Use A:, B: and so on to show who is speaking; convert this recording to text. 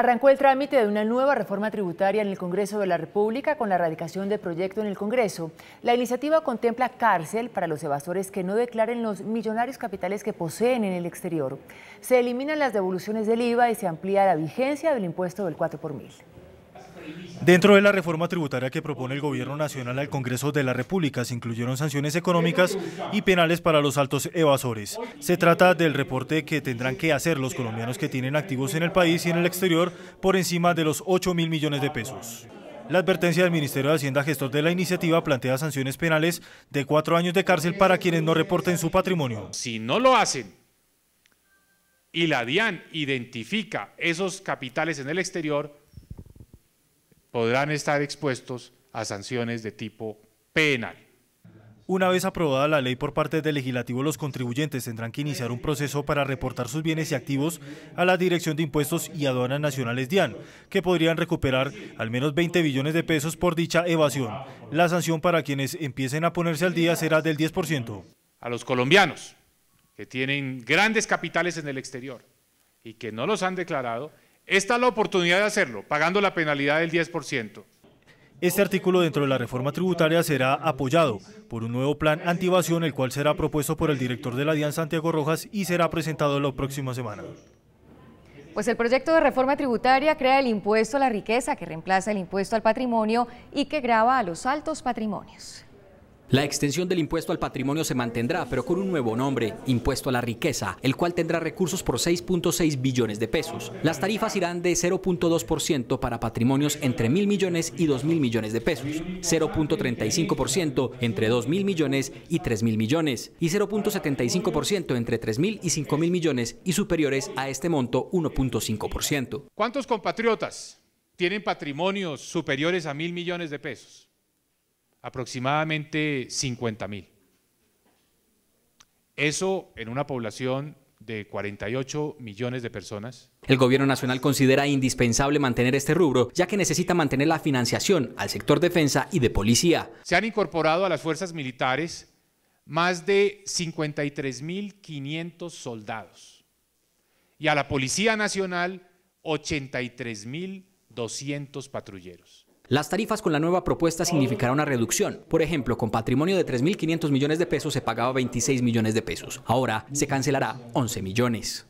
A: Arrancó el trámite de una nueva reforma tributaria en el Congreso de la República con la erradicación del proyecto en el Congreso. La iniciativa contempla cárcel para los evasores que no declaren los millonarios capitales que poseen en el exterior. Se eliminan las devoluciones del IVA y se amplía la vigencia del impuesto del 4 por mil.
B: Dentro de la reforma tributaria que propone el Gobierno Nacional al Congreso de la República se incluyeron sanciones económicas y penales para los altos evasores. Se trata del reporte que tendrán que hacer los colombianos que tienen activos en el país y en el exterior por encima de los 8 mil millones de pesos. La advertencia del Ministerio de Hacienda, gestor de la iniciativa, plantea sanciones penales de cuatro años de cárcel para quienes no reporten su patrimonio. Si
C: no lo hacen y la DIAN identifica esos capitales en el exterior, podrán estar expuestos a sanciones de
B: tipo penal. Una vez aprobada la ley por parte del legislativo, los contribuyentes tendrán que iniciar un proceso para reportar sus bienes y activos a la Dirección de Impuestos y Aduanas Nacionales DIAN, que podrían recuperar al menos 20 billones de pesos por dicha evasión. La sanción para quienes empiecen a ponerse al día será del 10%. A los colombianos
C: que tienen grandes capitales en el exterior y que no los han declarado, esta es la oportunidad de hacerlo, pagando la penalidad del 10%.
B: Este artículo dentro de la reforma tributaria será apoyado por un nuevo plan antivación, el cual será propuesto por el director de la DIAN, Santiago Rojas, y será presentado la próxima semana.
A: Pues el proyecto de reforma tributaria crea el impuesto a la riqueza que reemplaza el impuesto al patrimonio y que grava a los altos patrimonios. La extensión del impuesto al patrimonio se mantendrá, pero con un nuevo nombre, impuesto a la riqueza, el cual tendrá recursos por 6.6 billones de pesos. Las tarifas irán de 0.2% para patrimonios entre mil millones y dos mil millones de pesos, 0.35% entre 2.000 mil millones y 3.000 mil millones, y 0.75% entre 3.000 mil y 5.000 mil millones y superiores a este monto 1.5%.
C: ¿Cuántos compatriotas tienen patrimonios superiores a mil millones de pesos? aproximadamente cincuenta mil. Eso en una población de 48 millones de personas.
A: El Gobierno Nacional considera indispensable mantener este rubro, ya que necesita mantener la financiación al sector defensa y de policía. Se han incorporado a las fuerzas militares más de 53.500
C: soldados y a la Policía Nacional 83.200 patrulleros.
A: Las tarifas con la nueva propuesta significará una reducción. Por ejemplo, con patrimonio de 3.500 millones de pesos se pagaba 26 millones de pesos. Ahora se cancelará 11 millones.